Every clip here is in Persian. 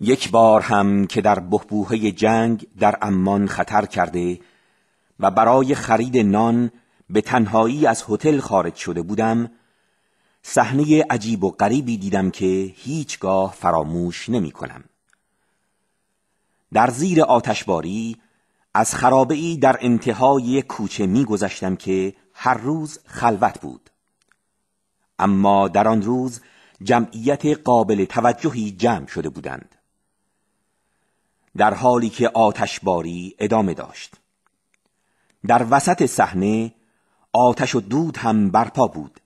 یک بار هم که در بهبوهه جنگ در امان خطر کرده و برای خرید نان به تنهایی از هتل خارج شده بودم صحنه عجیب و غریبی دیدم که هیچگاه فراموش نمی کنم. در زیر آتشباری از خرابه ای در انتهای کوچه می گذشتم که هر روز خلوت بود اما در آن روز جمعیت قابل توجهی جمع شده بودند در حالی که آتشباری ادامه داشت در وسط صحنه آتش و دود هم برپا بود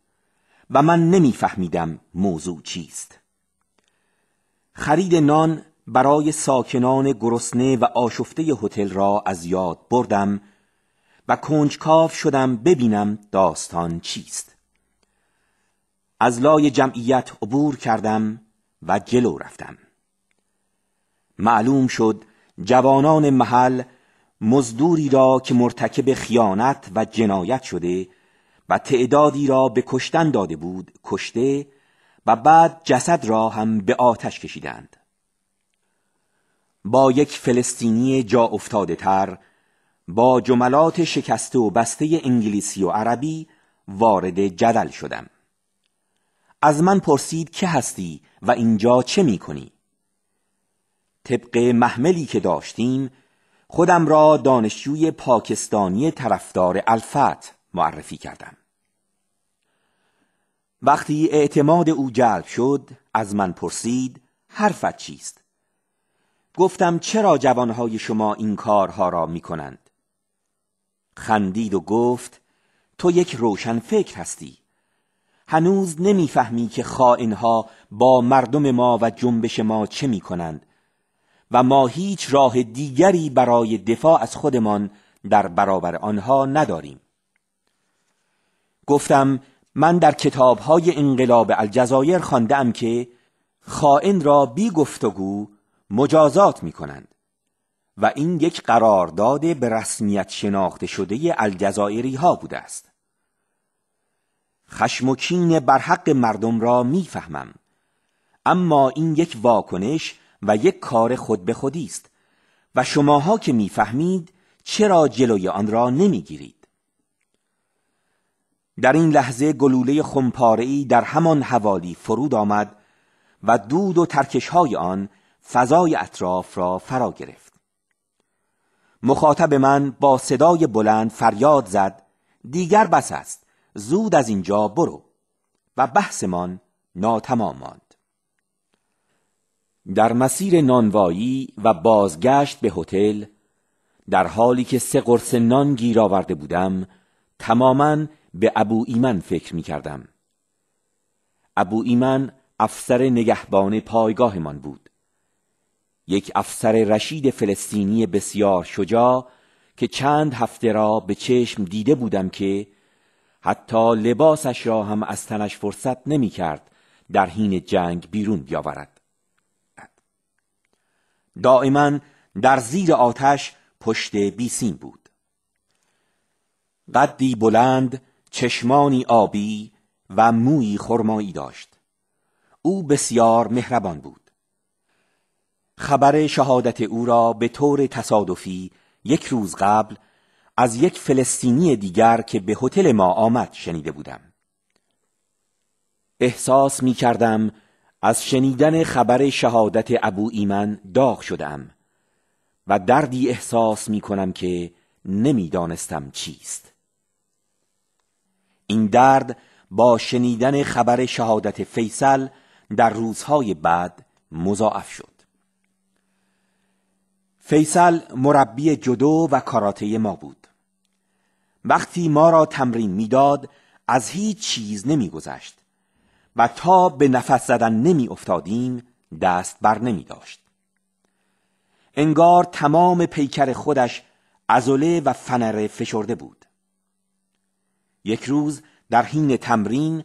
و من نمیفهمیدم موضوع چیست خرید نان برای ساکنان گرسنه و آشفته هتل را از یاد بردم و کنجکاف شدم ببینم داستان چیست از لای جمعیت عبور کردم و جلو رفتم معلوم شد جوانان محل مزدوری را که مرتکب خیانت و جنایت شده و تعدادی را به کشتن داده بود کشته و بعد جسد را هم به آتش کشیدند با یک فلسطینی جا افتاده تر با جملات شکسته و بسته انگلیسی و عربی وارد جدل شدم از من پرسید که هستی و اینجا چه می کنی؟ طبق محملی که داشتیم خودم را دانشجوی پاکستانی طرفدار الفت معرفی کردم وقتی اعتماد او جلب شد از من پرسید حرفت چیست گفتم چرا جوانهای شما این کارها را می کنند؟ خندید و گفت تو یک روشن فکر هستی هنوز نمیفهمی که خائنها با مردم ما و جنبش ما چه می کنند و ما هیچ راه دیگری برای دفاع از خودمان در برابر آنها نداریم گفتم من در کتابهای انقلاب الجزایر خواندم که خائن را بی گفتگو مجازات می کنند و این یک قرارداد به رسمیت شناخته شده الجزائری ها بوده است خشم و کین بر حق مردم را میفهمم اما این یک واکنش و یک کار خود به خودی است و شماها که میفهمید چرا جلوی آن را نمیگیرید در این لحظه گلوله خمپاره‌ای در همان حوالی فرود آمد و دود و ترکش های آن فضای اطراف را فرا گرفت مخاطب من با صدای بلند فریاد زد دیگر بس است زود از اینجا برو و بحثمان ناتمام ماند در مسیر نانوایی و بازگشت به هتل در حالی که سه قرص نان گیر آورده بودم تماما به ابو ایمن فکر می کردم ابو ایمن افسر نگهبان پایگاهمان بود یک افسر رشید فلسطینی بسیار شجاع که چند هفته را به چشم دیده بودم که حتی لباسش را هم از تنش فرصت نمی کرد در حین جنگ بیرون بیاورد دائما در زیر آتش پشت بیسین بود قدی بلند چشمانی آبی و موی خرمایی داشت او بسیار مهربان بود خبر شهادت او را به طور تصادفی یک روز قبل از یک فلسطینی دیگر که به هتل ما آمد شنیده بودم احساس می کردم از شنیدن خبر شهادت ابو ایمن داغ شدم و دردی احساس می کنم که نمیدانستم چیست این درد با شنیدن خبر شهادت فیصل در روزهای بعد مضاعف شد فیصل مربی جدو و کاراته ما بود وقتی ما را تمرین میداد از هیچ چیز نمیگذشت و تا به نفس زدن نمیافتادیم دست بر نمی داشت. انگار تمام پیکر خودش عضله و فنره فشرده بود. یک روز در حین تمرین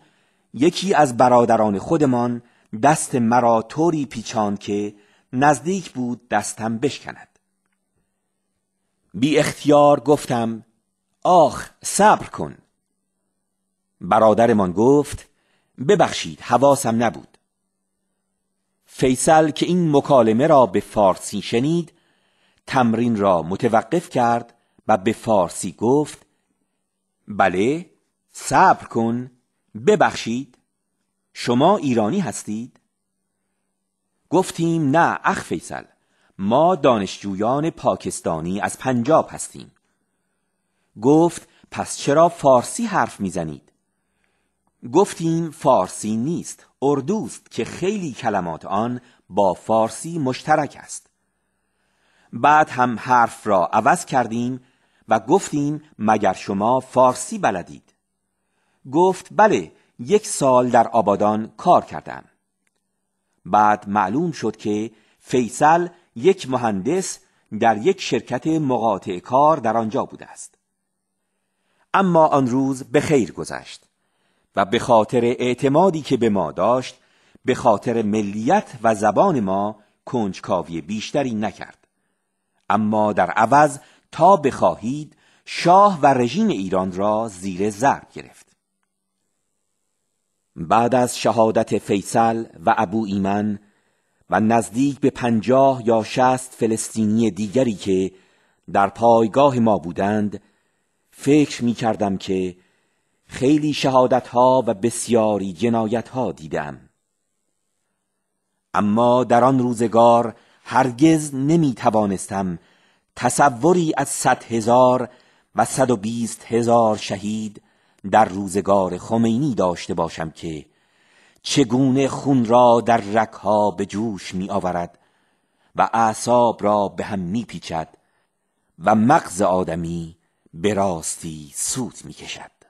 یکی از برادران خودمان دست مرا طوری پیچاند که نزدیک بود دستم بشکند. بی اختیار گفتم آخ صبر کن برادرمان گفت ببخشید حواسم نبود فیصل که این مکالمه را به فارسی شنید تمرین را متوقف کرد و به فارسی گفت بله صبر کن ببخشید شما ایرانی هستید گفتیم نه اخ فیصل ما دانشجویان پاکستانی از پنجاب هستیم گفت پس چرا فارسی حرف میزنید گفتیم فارسی نیست اردوست که خیلی کلمات آن با فارسی مشترک است بعد هم حرف را عوض کردیم و گفتیم مگر شما فارسی بلدید گفت بله یک سال در آبادان کار کردم بعد معلوم شد که فیصل یک مهندس در یک شرکت مقاطع کار در آنجا بوده است اما آن روز به خیر گذشت و به خاطر اعتمادی که به ما داشت به خاطر ملیت و زبان ما کنجکاوی بیشتری نکرد اما در عوض تا بخواهید شاه و رژیم ایران را زیر ضرب گرفت بعد از شهادت فیصل و ابو ایمن و نزدیک به پنجاه یا شست فلسطینی دیگری که در پایگاه ما بودند فکر می کردم که خیلی شهادت ها و بسیاری ها دیدم اما در آن روزگار هرگز نمی توانستم تصوری از صد هزار و صد و بیست هزار شهید در روزگار خمینی داشته باشم که چگونه خون را در رکها به جوش می آورد و اعصاب را به هم می پیچد و مغز آدمی به راستی سوت می کشد